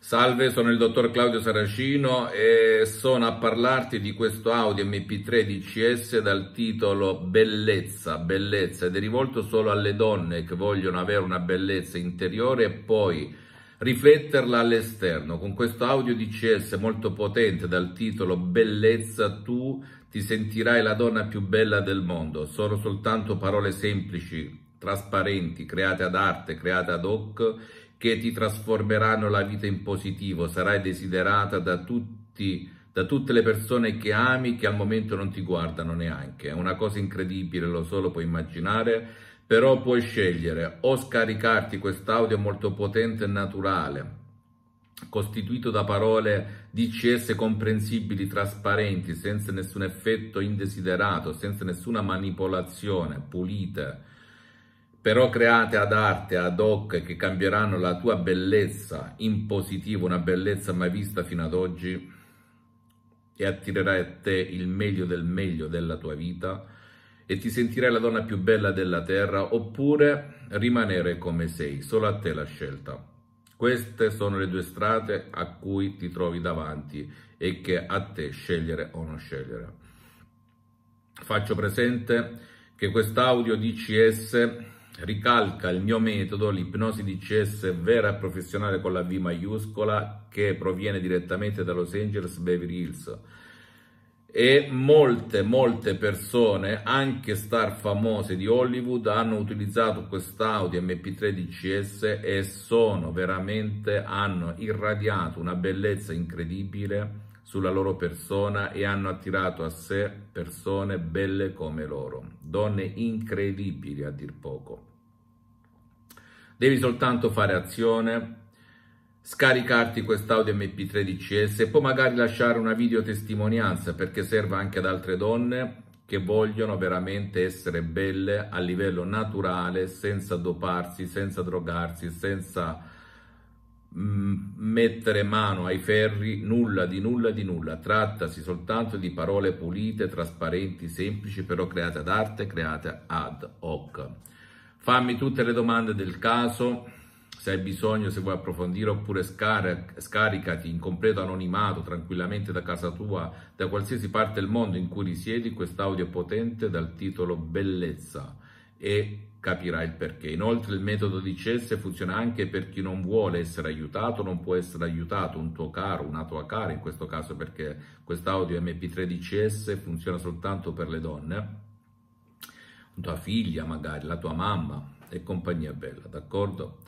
Salve, sono il dottor Claudio Saracino e sono a parlarti di questo audio MP3 DCS dal titolo Bellezza, bellezza ed è rivolto solo alle donne che vogliono avere una bellezza interiore e poi rifletterla all'esterno. Con questo audio DCS molto potente dal titolo Bellezza tu ti sentirai la donna più bella del mondo. Sono soltanto parole semplici, trasparenti, create ad arte, create ad hoc che ti trasformeranno la vita in positivo, sarai desiderata da tutti da tutte le persone che ami che al momento non ti guardano neanche. È una cosa incredibile, lo solo puoi immaginare, però puoi scegliere o scaricarti quest'audio molto potente e naturale, costituito da parole DCS comprensibili, trasparenti, senza nessun effetto indesiderato, senza nessuna manipolazione, pulite però create ad arte, ad hoc, che cambieranno la tua bellezza in positivo, una bellezza mai vista fino ad oggi, e attirerai a te il meglio del meglio della tua vita, e ti sentirai la donna più bella della terra, oppure rimanere come sei, solo a te la scelta. Queste sono le due strade a cui ti trovi davanti e che a te scegliere o non scegliere. Faccio presente che quest'audio DCS ricalca il mio metodo, l'ipnosi DCS vera e professionale con la V maiuscola che proviene direttamente da Los Angeles Beverly Hills e molte molte persone anche star famose di Hollywood hanno utilizzato quest'audio MP3 DCS e sono veramente hanno irradiato una bellezza incredibile sulla loro persona e hanno attirato a sé persone belle come loro, donne incredibili a dir poco. Devi soltanto fare azione, scaricarti quest'audio mp 13 DCS e poi magari lasciare una videotestimonianza perché serva anche ad altre donne che vogliono veramente essere belle a livello naturale, senza doparsi, senza drogarsi, senza Mm, mettere mano ai ferri, nulla di nulla di nulla, trattasi soltanto di parole pulite, trasparenti, semplici, però create ad arte, create ad hoc. Fammi tutte le domande del caso, se hai bisogno, se vuoi approfondire, oppure scar- scaricati in completo anonimato, tranquillamente da casa tua, da qualsiasi parte del mondo in cui risiedi, quest'audio potente dal titolo Bellezza e capirà il perché. Inoltre il metodo di DCS funziona anche per chi non vuole essere aiutato, non può essere aiutato, un tuo caro, una tua cara in questo caso perché quest'audio MP3 DCS funziona soltanto per le donne, tua figlia magari, la tua mamma e compagnia bella, d'accordo?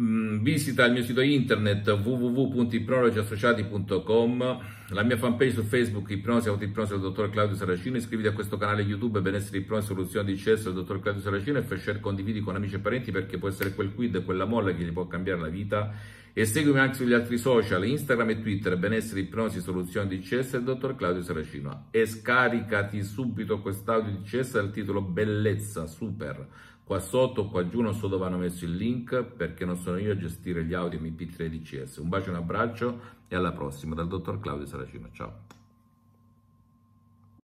Mm, visita il mio sito internet www.ipronologiassociati.com la mia fanpage su Facebook Ipnosi Autoipnosi del dottor Claudio Saracino iscriviti a questo canale YouTube Benessere Ipnosi Soluzione di CS del dottor Claudio Saracino e share condividi con amici e parenti perché può essere quel quid, quella molla che gli può cambiare la vita e seguimi anche sugli altri social, Instagram e Twitter, benessere, ipnosi, soluzioni di CS del dottor Claudio Saracino. E scaricati subito quest'audio di CS dal titolo Bellezza Super. Qua sotto, qua giù, non so dove hanno messo il link perché non sono io a gestire gli audio MP3 di CS. Un bacio, un abbraccio e alla prossima dal dottor Claudio Saracino. Ciao.